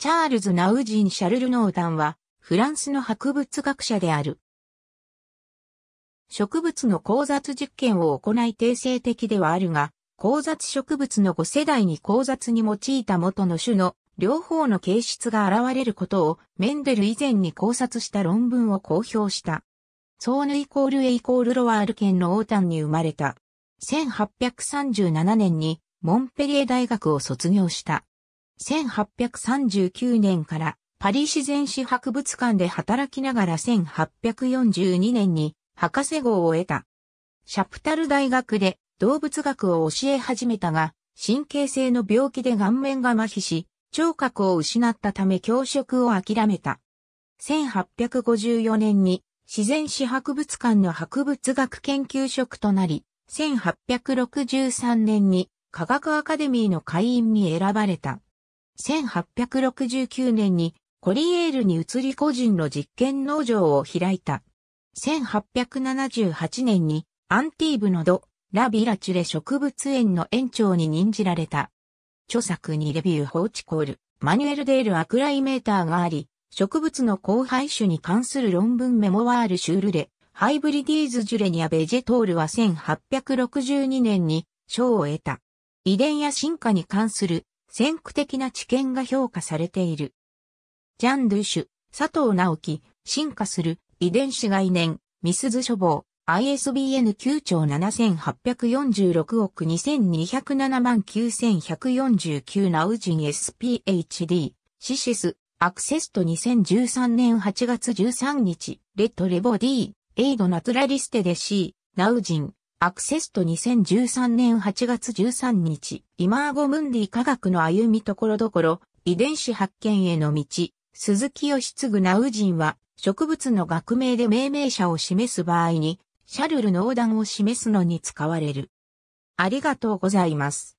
チャールズ・ナウジン・シャルル・ノータンは、フランスの博物学者である。植物の交雑実験を行い定性的ではあるが、交雑植物の5世代に交雑に用いた元の種の両方の形質が現れることをメンデル以前に考察した論文を公表した。ソーヌイコールエイコールロワール県のオータンに生まれた。1837年にモンペリエ大学を卒業した。1839年からパリ自然史博物館で働きながら1842年に博士号を得た。シャプタル大学で動物学を教え始めたが、神経性の病気で顔面が麻痺し、聴覚を失ったため教職を諦めた。1854年に自然史博物館の博物学研究職となり、1863年に科学アカデミーの会員に選ばれた。1869年にコリエールに移り個人の実験農場を開いた。1878年にアンティーブのド・ラ・ビラチュレ植物園の園長に任じられた。著作にレビューホーチコール、マニュエル・デール・アクライメーターがあり、植物の交配種に関する論文メモワール・シュールレ、ハイブリディーズ・ジュレニア・ベジェトールは1862年に賞を得た。遺伝や進化に関する先駆的な知見が評価されている。ジャン・ドゥシュ、佐藤直樹、進化する、遺伝子概念、ミスズ処方、ISBN 9兆7846億2207万9149ナウジン SPHD、シシス、アクセスト2013年8月13日、レッドレボディ、エイドナトラリステで C、ナウジン、アクセスと2013年8月13日、イマーゴムンディ科学の歩みところどころ、遺伝子発見への道、鈴木義継ナウ人は、植物の学名で命名者を示す場合に、シャルルの横断を示すのに使われる。ありがとうございます。